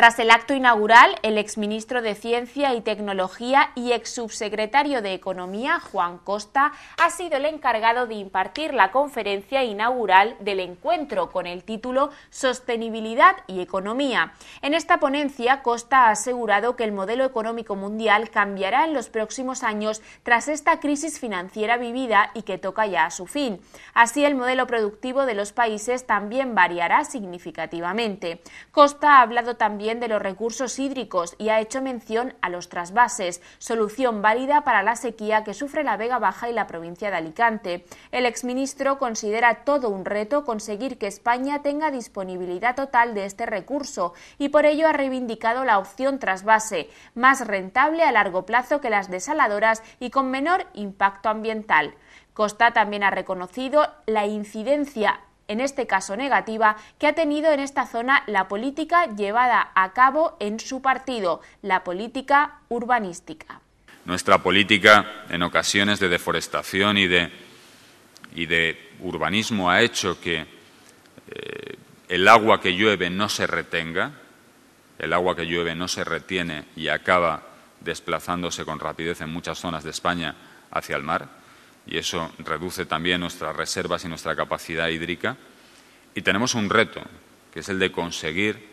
Tras el acto inaugural, el exministro de Ciencia y Tecnología y exsubsecretario de Economía, Juan Costa, ha sido el encargado de impartir la conferencia inaugural del encuentro con el título Sostenibilidad y Economía. En esta ponencia, Costa ha asegurado que el modelo económico mundial cambiará en los próximos años tras esta crisis financiera vivida y que toca ya a su fin. Así, el modelo productivo de los países también variará significativamente. Costa ha hablado también de los recursos hídricos y ha hecho mención a los trasvases, solución válida para la sequía que sufre la Vega Baja y la provincia de Alicante. El exministro considera todo un reto conseguir que España tenga disponibilidad total de este recurso y por ello ha reivindicado la opción trasvase, más rentable a largo plazo que las desaladoras y con menor impacto ambiental. Costa también ha reconocido la incidencia en este caso negativa, que ha tenido en esta zona la política llevada a cabo en su partido, la política urbanística. Nuestra política en ocasiones de deforestación y de, urbanismo ha hecho que eh, el agua que llueve no se retenga, el agua que llueve no se retiene y acaba desplazándose con rapidez en muchas zonas de España hacia el mar y eso reduce también nuestras reservas y nuestra capacidad hídrica. Y tenemos un reto, que es el de conseguir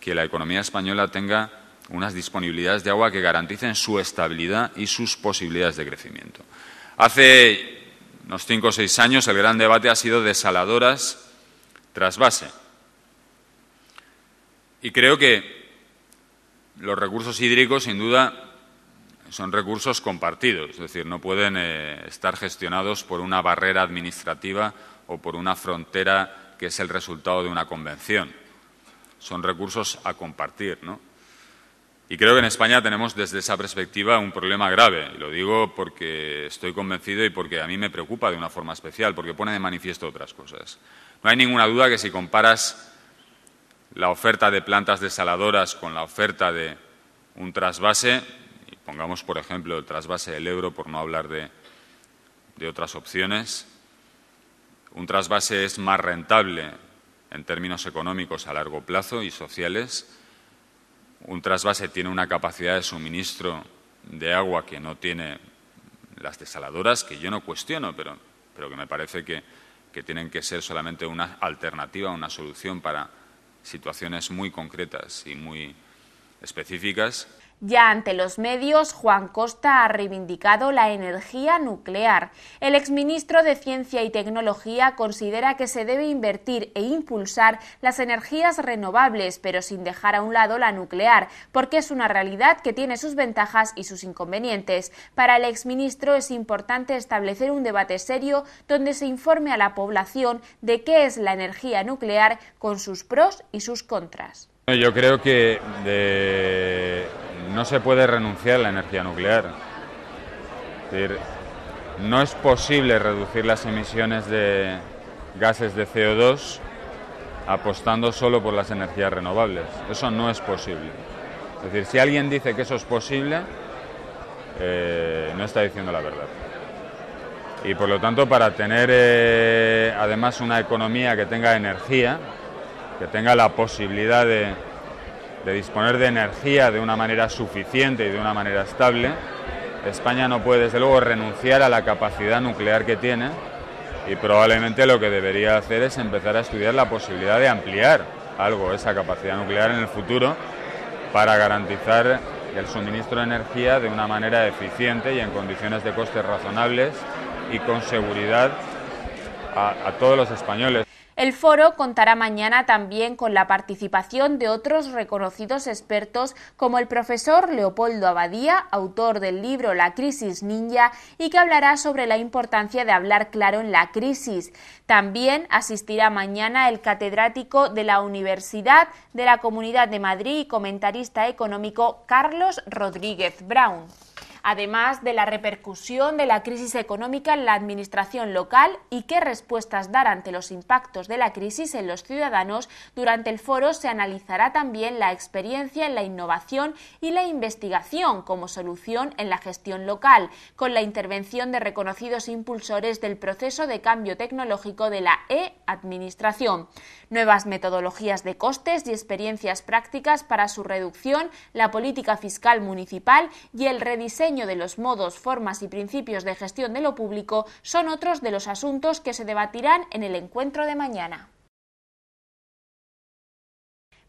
que la economía española tenga unas disponibilidades de agua que garanticen su estabilidad y sus posibilidades de crecimiento. Hace unos cinco o seis años el gran debate ha sido desaladoras tras base. Y creo que los recursos hídricos, sin duda, son recursos compartidos, es decir, no pueden eh, estar gestionados por una barrera administrativa o por una frontera que es el resultado de una convención. Son recursos a compartir, Y creo que en España tenemos desde esa perspectiva un problema grave. Y lo digo porque estoy convencido y porque a mí me preocupa de una forma especial, porque pone de manifiesto otras cosas. No hay ninguna duda que si comparas la oferta de plantas desaladoras con la oferta de un trasvase, Pongamos, por ejemplo, el trasvase del euro, por no hablar de, otras opciones. Un trasvase es más rentable en términos económicos a largo plazo y sociales. Un trasvase tiene una capacidad de suministro de agua que no tiene las desaladoras, que yo no cuestiono, pero, que me parece que tienen que ser solamente una alternativa, una solución para situaciones muy concretas y muy específicas. Ya ante los medios, Juan Costa ha reivindicado la energía nuclear. El exministro de Ciencia y Tecnología considera que se debe invertir e impulsar las energías renovables, pero sin dejar a un lado la nuclear, porque es una realidad que tiene sus ventajas y sus inconvenientes. Para el exministro es importante establecer un debate serio donde se informe a la población de qué es la energía nuclear con sus pros y sus contras. Yo creo que no se puede renunciar a la energía nuclear. Es decir, no es posible reducir las emisiones de gases de CO2 apostando solo por las energías renovables. Eso no es posible. Es decir, si alguien dice que eso es posible, eh, no está diciendo la verdad. Y por lo tanto, para tener eh, además una economía que tenga energía, que tenga la posibilidad de de disponer de energía de una manera suficiente y de una manera estable, España no puede, desde luego, renunciar a la capacidad nuclear que tiene y probablemente lo que debería hacer es empezar a estudiar la posibilidad de ampliar algo esa capacidad nuclear en el futuro para garantizar el suministro de energía de una manera eficiente y en condiciones de costes razonables y con seguridad a, a todos los españoles. El foro contará mañana también con la participación de otros reconocidos expertos como el profesor Leopoldo Abadía, autor del libro La crisis ninja y que hablará sobre la importancia de hablar claro en la crisis. También asistirá mañana el catedrático de la Universidad de la Comunidad de Madrid y comentarista económico Carlos Rodríguez Brown además de la repercusión de la crisis económica en la administración local y qué respuestas dar ante los impactos de la crisis en los ciudadanos, durante el foro se analizará también la experiencia en la innovación y la investigación como solución en la gestión local, con la intervención de reconocidos impulsores del proceso de cambio tecnológico de la e-administración, nuevas metodologías de costes y experiencias prácticas para su reducción, la política fiscal municipal y el rediseño de los modos, formas y principios de gestión de lo público son otros de los asuntos que se debatirán en el encuentro de mañana.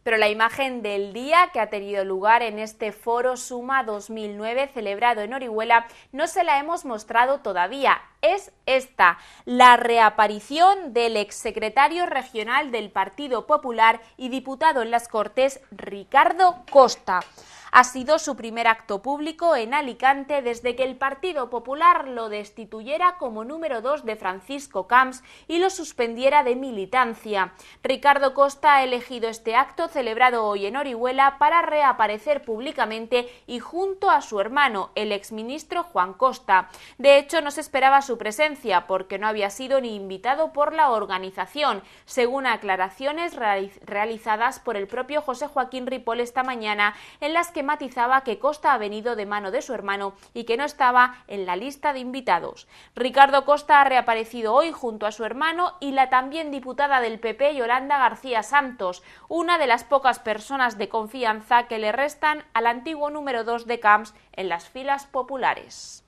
Pero la imagen del día que ha tenido lugar en este foro Suma 2009 celebrado en Orihuela no se la hemos mostrado todavía. Es esta, la reaparición del exsecretario regional del Partido Popular y diputado en las Cortes, Ricardo Costa. Ha sido su primer acto público en Alicante desde que el Partido Popular lo destituyera como número dos de Francisco Camps y lo suspendiera de militancia. Ricardo Costa ha elegido este acto celebrado hoy en Orihuela para reaparecer públicamente y junto a su hermano, el exministro Juan Costa. De hecho, no se esperaba su presencia porque no había sido ni invitado por la organización, según aclaraciones realizadas por el propio José Joaquín Ripoll esta mañana en las que matizaba que Costa ha venido de mano de su hermano y que no estaba en la lista de invitados. Ricardo Costa ha reaparecido hoy junto a su hermano y la también diputada del PP Yolanda García Santos, una de las pocas personas de confianza que le restan al antiguo número 2 de Camps en las filas populares.